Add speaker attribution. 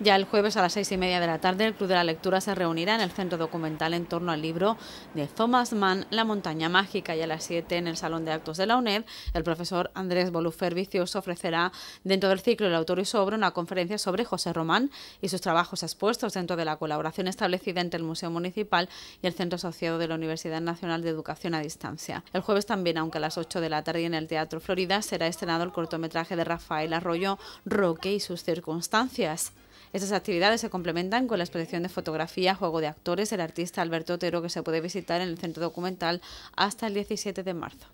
Speaker 1: Ya el jueves a las seis y media de la tarde, el Club de la Lectura se reunirá en el centro documental en torno al libro de Thomas Mann, La Montaña Mágica, y a las siete en el Salón de Actos de la UNED, el profesor Andrés Bolufer Vicioso ofrecerá dentro del ciclo El Autor y su obra una conferencia sobre José Román y sus trabajos expuestos dentro de la colaboración establecida entre el Museo Municipal y el Centro Asociado de la Universidad Nacional de Educación a Distancia. El jueves también, aunque a las ocho de la tarde en el Teatro Florida, será estrenado el cortometraje de Rafael Arroyo, Roque y sus circunstancias. Estas actividades se complementan con la exposición de fotografía, juego de actores del artista Alberto Otero que se puede visitar en el centro documental hasta el 17 de marzo.